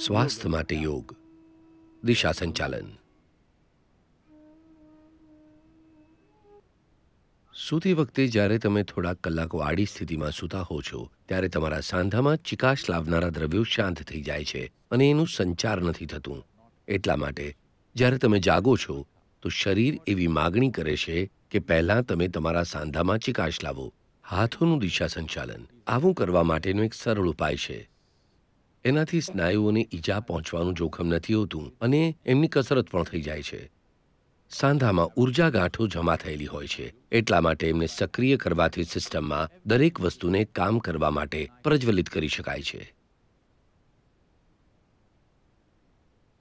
સ્વાસ્થ્ય માટે યોગ દિશા સંચાલન સૂતી વખતે જ્યારે તમે થોડાક કલાકો આડી સ્થિતિમાં સૂતા હો છો ત્યારે તમારા સાંધામાં ચિકાશ લાવનારા દ્રવ્યો શાંત થઈ જાય છે અને એનું સંચાર નથી થતું એટલા માટે જ્યારે તમે જાગો છો તો શરીર એવી માગણી કરે છે કે પહેલાં તમે તમારા સાંધામાં ચિકાશ લાવો હાથોનું દિશા સંચાલન આવું કરવા માટેનો એક સરળ ઉપાય છે એનાથી સ્નાયુઓને ઈજા પહોંચવાનું જોખમ નથી હોતું અને એમની કસરત પણ થઈ જાય છે સાંધામાં ઉર્જા ગાંઠો જમા થયેલી હોય છે એટલા માટે એમને સક્રિય કરવાથી સિસ્ટમમાં દરેક વસ્તુને કામ કરવા માટે પ્રજ્વલિત કરી શકાય છે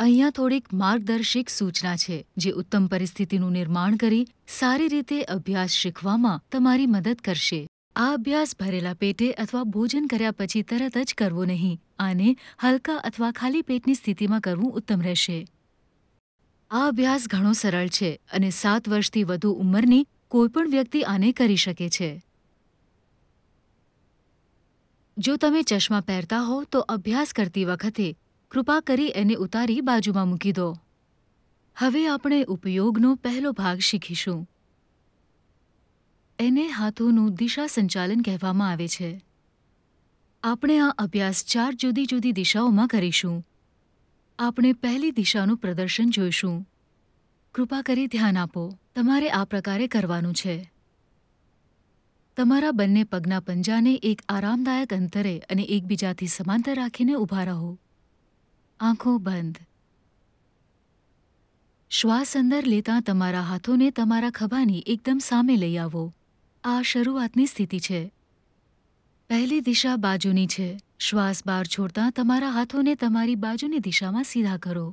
અહીંયા થોડીક માર્ગદર્શિક સૂચના છે જે ઉત્તમ પરિસ્થિતિનું નિર્માણ કરી સારી રીતે અભ્યાસ શીખવામાં તમારી મદદ કરશે આ અભ્યાસ ભરેલા પેટે અથવા ભોજન કર્યા પછી તરત જ કરવો નહીં આને હલકા અથવા ખાલી પેટની સ્થિતિમાં કરવું ઉત્તમ રહેશે આ અભ્યાસ ઘણો સરળ છે અને સાત વર્ષથી વધુ ઉંમરની કોઈપણ વ્યક્તિ આને કરી શકે છે જો તમે ચશ્મા પહેરતા હો તો અભ્યાસ કરતી વખતે કૃપા કરી એને ઉતારી બાજુમાં મૂકી દો હવે આપણે ઉપયોગનો પહેલો ભાગ શીખીશું એને હાથોનું દિશા સંચાલન કહેવામાં આવે છે આપણે આ અભ્યાસ ચાર જુદી જુદી દિશાઓમાં કરીશું આપણે પહેલી દિશાનું પ્રદર્શન જોઈશું કૃપા કરી ધ્યાન આપો તમારે આ પ્રકારે કરવાનું છે તમારા બંને પગના પંજાને એક આરામદાયક અંતરે અને એકબીજાથી સમાંતર રાખીને ઊભા રહો આંખો બંધ શ્વાસ અંદર લેતા તમારા હાથોને તમારા ખભાની એકદમ સામે લઈ આવો આ શરૂઆતની સ્થિતિ છે પહેલી દિશા બાજુની છે શ્વાસ બહાર છોડતા તમારા હાથોને તમારી બાજુની દિશામાં સીધા કરો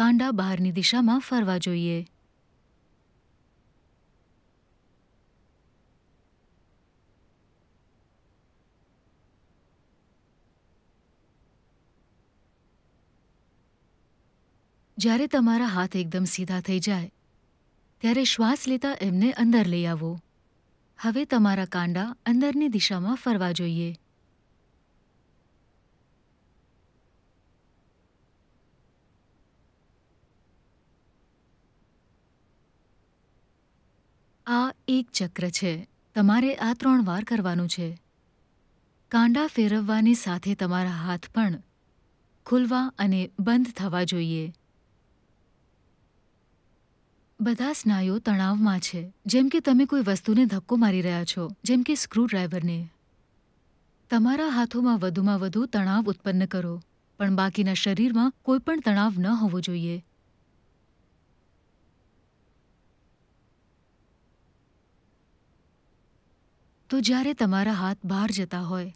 કાંડા બહારની દિશામાં ફરવા જોઈએ જ્યારે તમારા હાથ એકદમ સીધા થઈ જાય ત્યારે શ્વાસ લેતા એમને અંદર લઈ આવો હવે તમારા કાંડા અંદરની દિશામાં ફરવા જોઈએ આ એક ચક્ર છે તમારે આ ત્રણ વાર કરવાનું છે કાંડા ફેરવવાની સાથે તમારા હાથ પણ ખુલવા અને બંધ થવા જોઈએ બધા સ્નાયુ તણાવમાં છે જેમ કે તમે કોઈ વસ્તુને ધક્કો મારી રહ્યા છો જેમ કે સ્ક્રૂડ્રાઈવરને તમારા હાથોમાં વધુમાં વધુ તણાવ ઉત્પન્ન કરો પણ બાકીના શરીરમાં કોઈ પણ તણાવ ન હોવો જોઈએ તો જ્યારે તમારા હાથ બહાર જતા હોય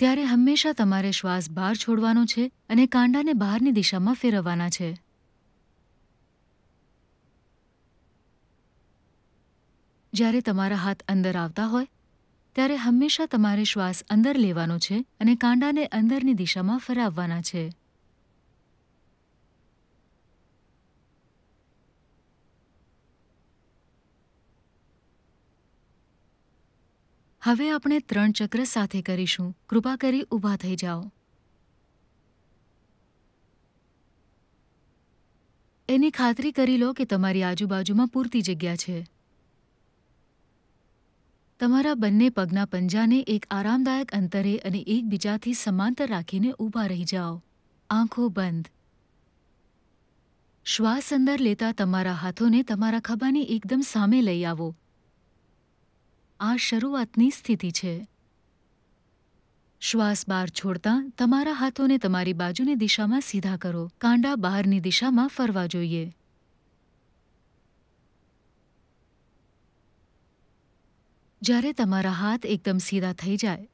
ત્યારે હંમેશા તમારે શ્વાસ બહાર છોડવાનો છે અને કાંડાને બહારની દિશામાં ફેરવવાના છે જ્યારે તમારા હાથ અંદર આવતા હોય ત્યારે હંમેશા તમારે શ્વાસ અંદર લેવાનો છે અને કાંડાને અંદરની દિશામાં ફરાવવાના છે હવે આપણે ત્રણ ચક્ર સાથે કરીશું કૃપા કરી ઊભા થઈ જાઓ એની ખાતરી કરી લો કે તમારી આજુબાજુમાં પૂરતી જગ્યા છે તમારા બંને પગના પંજાને એક આરામદાયક અંતરે અને એકબીજાથી સમાંતર રાખીને ઊભા રહી જાઓ આંખો બંધ શ્વાસ અંદર લેતા તમારા હાથોને તમારા ખભાની એકદમ સામે લઈ આવો આ શરૂઆતની સ્થિતિ છે શ્વાસ બહાર છોડતા તમારા હાથોને તમારી બાજુની દિશામાં સીધા કરો કાંડા બહારની દિશામાં ફરવા જોઈએ જ્યારે તમારા હાથ એકદમ સીધા થઈ જાય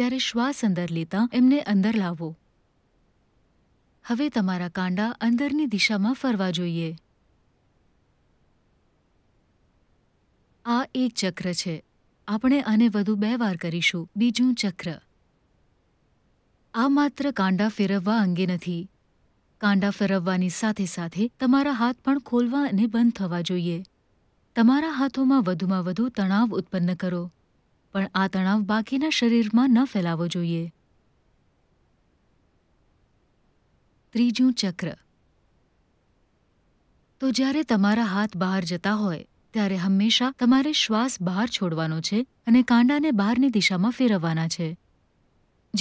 ત્યારે શ્વાસ અંદર લેતા એમને અંદર લાવો હવે તમારા કાંડા અંદરની દિશામાં ફરવા જોઈએ આ એક ચક્ર છે આપણે આને વધુ બે વાર કરીશું બીજું ચક્ર આ માત્ર કાંડા ફેરવવા અંગે નથી કાંડા ફેરવવાની સાથે સાથે તમારા હાથ પણ ખોલવા અને બંધ થવા જોઈએ તમારા હાથોમાં વધુમાં વધુ તણાવ ઉત્પન્ન કરો પણ આ તણાવ બાકીના શરીરમાં ન ફેલાવો જોઈએ ત્રીજું ચક્ર તો જ્યારે તમારા હાથ બહાર જતા હોય ત્યારે હંમેશા તમારે શ્વાસ બહાર છોડવાનો છે અને કાંડાને બહારની દિશામાં ફેરવવાના છે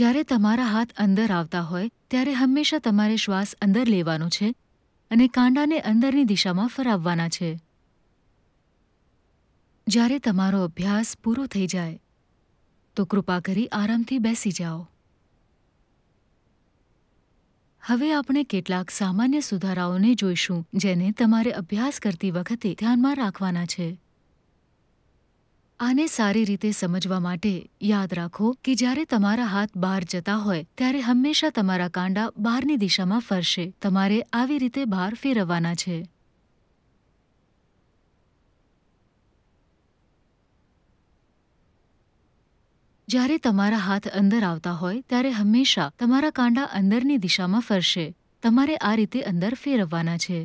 જ્યારે તમારા હાથ અંદર આવતા હોય ત્યારે હંમેશા તમારે શ્વાસ અંદર લેવાનો છે અને કાંડાને અંદરની દિશામાં ફરાવવાના છે જ્યારે તમારો અભ્યાસ પૂરો થઈ જાય તો કૃપા કરી આરામથી બેસી જાઓ હવે આપણે કેટલાક સામાન્ય સુધારાઓને જોઈશું જેને તમારે અભ્યાસ કરતી વખતે ધ્યાનમાં રાખવાના છે આને સારી રીતે સમજવા માટે યાદ રાખો કે જ્યારે તમારા હાથ બહાર જતા હોય ત્યારે હંમેશા તમારા કાંડા બહારની દિશામાં ફરશે તમારે આવી રીતે બહાર ફેરવવાના છે જ્યારે તમારા હાથ અંદર આવતા હોય ત્યારે હંમેશા તમારા કાંડા અંદરની દિશામાં ફરશે તમારે આ રીતે અંદર ફેરવવાના છે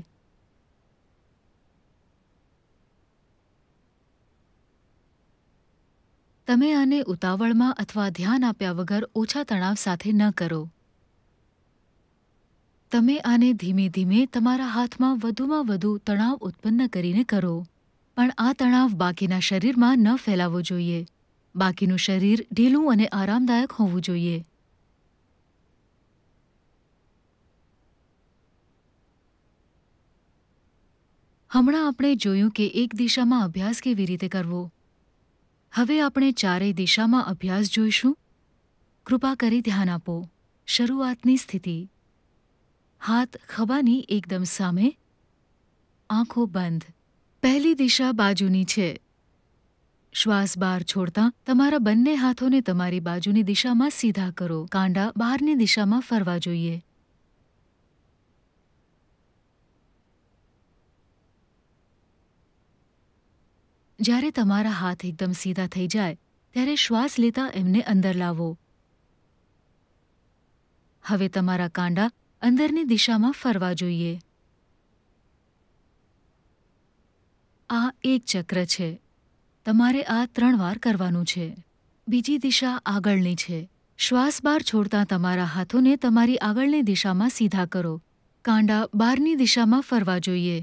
તમે આને ઉતાવળમાં અથવા ધ્યાન આપ્યા વગર ઓછા તણાવ સાથે ન કરો તમે આને ધીમે ધીમે તમારા હાથમાં વધુમાં વધુ તણાવ ઉત્પન્ન કરીને કરો પણ આ તણાવ બાકીના શરીરમાં ન ફેલાવો જોઈએ બાકીનું શરીર ઢીલું અને આરામદાયક હોવું જોઈએ હમણાં આપણે જોયું કે એક દિશામાં અભ્યાસ કેવી રીતે કરવો હવે આપણે ચારેય દિશામાં અભ્યાસ જોઈશું કૃપા કરી ધ્યાન આપો શરૂઆતની સ્થિતિ હાથ ખભાની એકદમ સામે આંખો બંધ પહેલી દિશા બાજુની છે શ્વાસ બહાર છોડતા તમારા બંને હાથોને તમારી બાજુની દિશામાં સીધા કરો કાંડા બહારની દિશામાં ફરવા જોઈએ જ્યારે તમારા હાથ એકદમ સીધા થઈ જાય ત્યારે શ્વાસ લેતા એમને અંદર લાવો હવે તમારા કાંડા અંદરની દિશામાં ફરવા જોઈએ આ એક ચક્ર છે તમારે આ ત્રણ વાર કરવાનું છે બીજી દિશા આગળની છે શ્વાસ બહાર છોડતા તમારા હાથોને તમારી આગળની દિશામાં સીધા કરો કાંડા બહારની દિશામાં ફરવા જોઈએ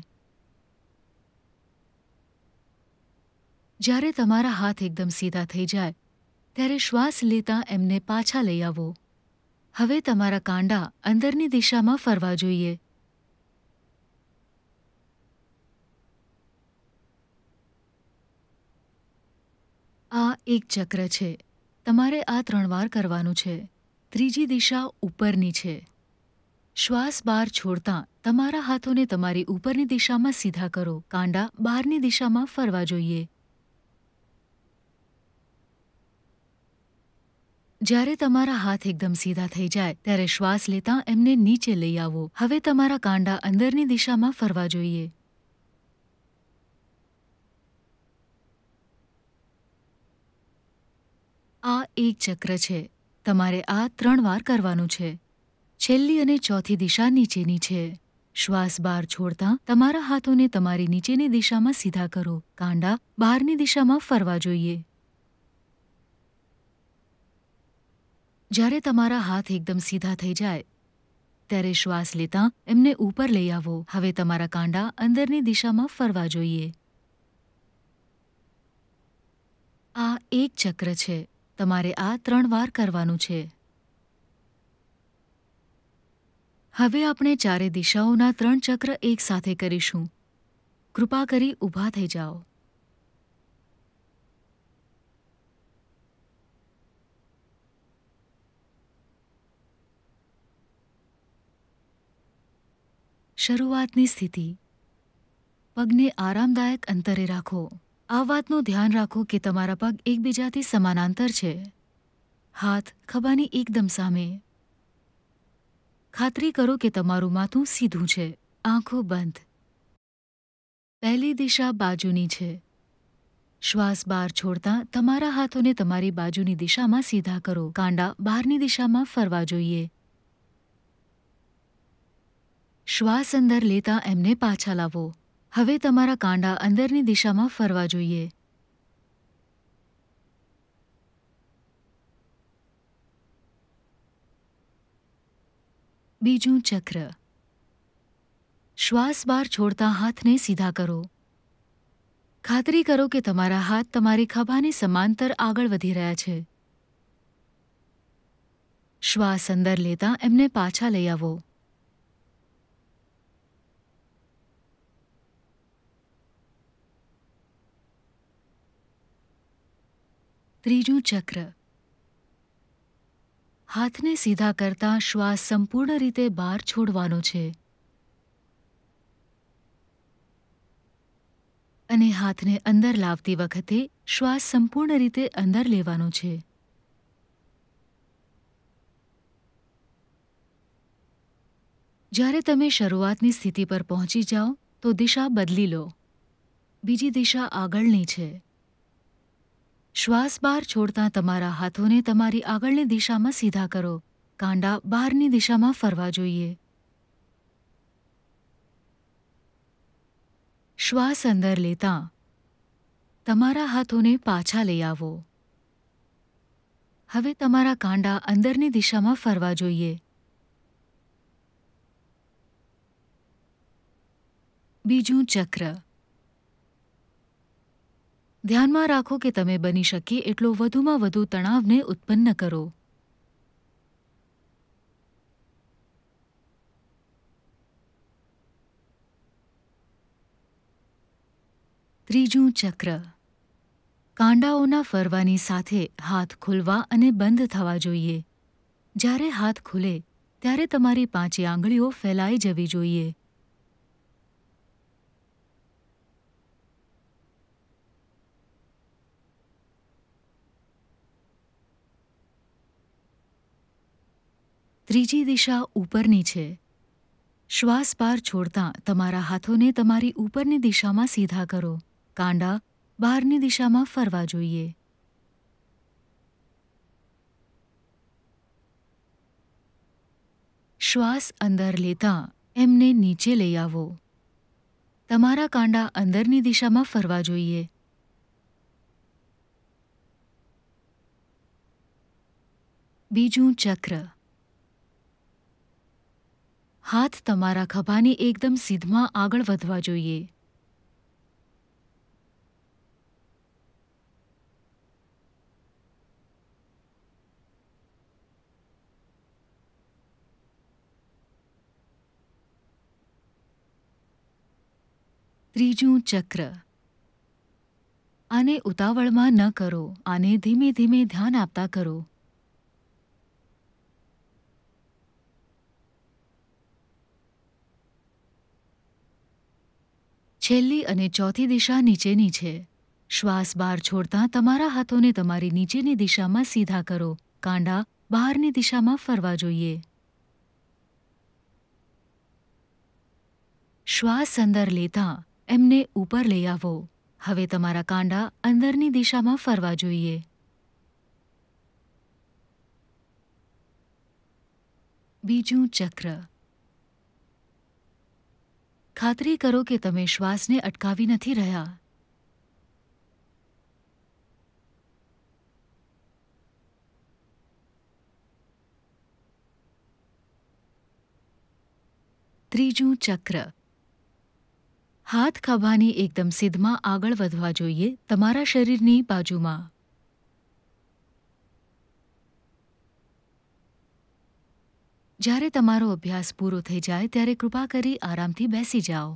જ્યારે તમારા હાથ એકદમ સીધા થઈ જાય ત્યારે શ્વાસ લેતા એમને પાછા લઈ આવો હવે તમારા કાંડા અંદરની દિશામાં ફરવા જોઈએ આ એક ચક્ર છે તમારે આ ત્રણ વાર કરવાનું છે ત્રીજી દિશા ઉપરની છે શ્વાસ બહાર છોડતા તમારા હાથોને તમારી ઉપરની દિશામાં સીધા કરો કાંડા બહારની દિશામાં ફરવા જોઈએ જ્યારે તમારા હાથ એકદમ સીધા થઈ જાય ત્યારે શ્વાસ લેતા એમને નીચે લઈ આવો હવે તમારા કાંડા અંદરની દિશામાં ફરવા જોઈએ આ એક ચક્ર છે તમારે આ ત્રણ વાર કરવાનું છે છેલ્લી અને ચોથી દિશા નીચેની છે શ્વાસ બહાર છોડતા તમારા હાથોને તમારી નીચેની દિશામાં સીધા કરો કાંડા બહારની દિશામાં ફરવા જોઈએ જ્યારે તમારા હાથ એકદમ સીધા થઈ જાય ત્યારે શ્વાસ લેતા એમને ઉપર લઈ આવો હવે તમારા કાંડા અંદરની દિશામાં ફરવા જોઈએ આ એક ચક્ર છે તમારે આ ત્રણ વાર કરવાનું છે હવે આપણે ચારે દિશાઓના ત્રણ ચક્ર એક સાથે કરીશું કૃપા કરી ઊભા થઈ જાઓ શરૂઆતની સ્થિતિ પગને આરામદાયક અંતરે રાખો આ વાતનું ધ્યાન રાખો કે તમારા પગ એકબીજાથી સમાનાંતર છે હાથ ખભાની એકદમ સામે ખાતરી કરો કે તમારું માથું સીધું છે આંખો બંધ પહેલી દિશા બાજુની છે શ્વાસ બહાર છોડતા તમારા હાથોને તમારી બાજુની દિશામાં સીધા કરો કાંડા બહારની દિશામાં ફરવા જોઈએ શ્વાસ અંદર લેતા એમને પાછા લાવો હવે તમારા કાંડા અંદરની દિશામાં ફરવા જોઈએ બીજું ચક્ર શ્વાસ બહાર છોડતા હાથને સીધા કરો ખાતરી કરો કે તમારા હાથ તમારી ખભાની સમાંતર આગળ વધી રહ્યા છે શ્વાસ અંદર લેતા એમને પાછા લઈ આવો ત્રીજું ચક્ર હાથને સીધા કરતા શ્વાસ સંપૂર્ણ રીતે બહાર છોડવાનો છે અને હાથને અંદર લાવતી વખતે શ્વાસ સંપૂર્ણ રીતે અંદર લેવાનો છે જ્યારે તમે શરૂઆતની સ્થિતિ પર પહોંચી જાઓ તો દિશા બદલી લો બીજી દિશા આગળની છે શ્વાસ બહાર છોડતા તમારા હાથોને તમારી આગળની દિશામાં સીધા કરો કાંડા બહારની દિશામાં ફરવા જોઈએ શ્વાસ અંદર લેતા તમારા હાથોને પાછા લઈ આવો હવે તમારા કાંડા અંદરની દિશામાં ફરવા જોઈએ બીજું ચક્ર ધ્યાનમાં રાખો કે તમે બની શકે એટલો વધુમાં વધુ તણાવને ઉત્પન્ન કરો ત્રીજું ચક્ર કાંડાઓના ફરવાની સાથે હાથ ખુલવા અને બંધ થવા જોઈએ જ્યારે હાથ ખુલે ત્યારે તમારી પાંચે આંગળીઓ ફેલાઈ જવી જોઈએ ત્રીજી દિશા ઉપરની છે શ્વાસ બહાર છોડતા તમારા હાથોને તમારી ઉપરની દિશામાં સીધા કરો કાંડા બહારની દિશામાં ફરવા જોઈએ શ્વાસ અંદર લેતા એમને નીચે લઈ આવો તમારા કાંડા અંદરની દિશામાં ફરવા જોઈએ બીજું ચક્ર હાથ તમારા ખભાની એકદમ સીધમાં આગળ વધવા જોઈએ ત્રીજું ચક્ર આને ઉતાવળમાં ન કરો આને ધીમે ધીમે ધ્યાન આપતા કરો છેલ્લી અને ચોથી દિશા નીચેની છે શ્વાસ બહાર છોડતા તમારા હાથોને તમારી નીચેની દિશામાં સીધા કરો કાંડા બહારની દિશામાં ફરવા જોઈએ શ્વાસ અંદર લેતા એમને ઉપર લઈ આવો હવે તમારા કાંડા અંદરની દિશામાં ફરવા જોઈએ બીજું ચક્ર ખાતરી કરો કે તમે શ્વાસને અટકાવી નથી રહ્યા ત્રીજું ચક્ર હાથ ખાભાની એકદમ સીધમાં આગળ વધવા જોઈએ તમારા શરીરની બાજુમાં જ્યારે તમારો અભ્યાસ પૂરો થઈ જાય ત્યારે કૃપા કરી આરામથી બેસી જાઓ